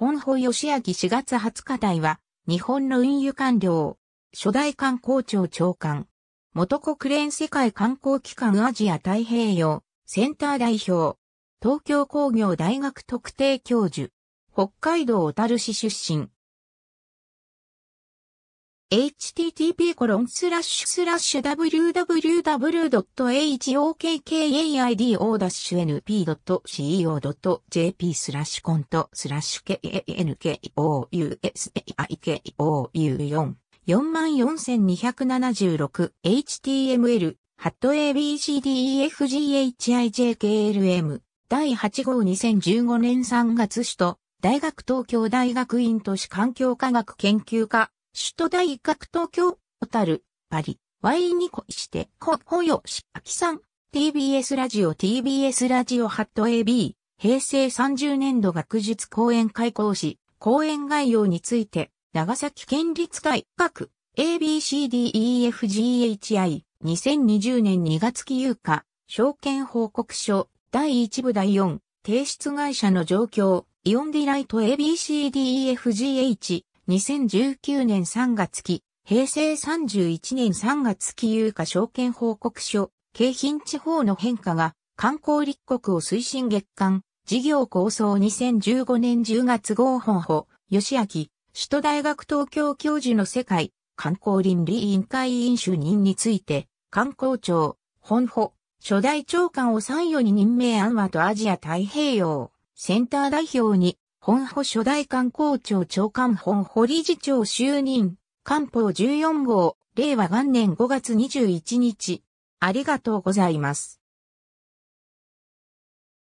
本保義明4月20日台は、日本の運輸官僚、初代観光庁長官、元国連世界観光機関アジア太平洋、センター代表、東京工業大学特定教授、北海道小樽市出身、http://www.hokkaido-np.co.jp スラッシュコントスラッシュ KANKOUSAIKOU4 44276HTML ハット ABCDEFGHIJKLM 第8号2015年3月首都大学東京大学院都市環境科学研究科首都大学東京、小樽、パリ、ワインに恋して、こ、ほよし、あきさん、TBS ラジオ TBS ラジオハット AB、平成30年度学術講演会講師、講演概要について、長崎県立大学、ABCDEFGHI、2020年2月期有価、証券報告書、第1部第4、提出会社の状況、イオンディライト ABCDEFGH、2019年3月期、平成31年3月期有価証券報告書、京浜地方の変化が観光立国を推進月間、事業構想2015年10月号本法、吉明、首都大学東京教授の世界、観光倫理委員会委員主任について、観光庁、本保、初代長官を参与に任命案はとアジア太平洋、センター代表に本保初代官公庁長官本保理事長就任、官報14号、令和元年5月21日。ありがとうございます。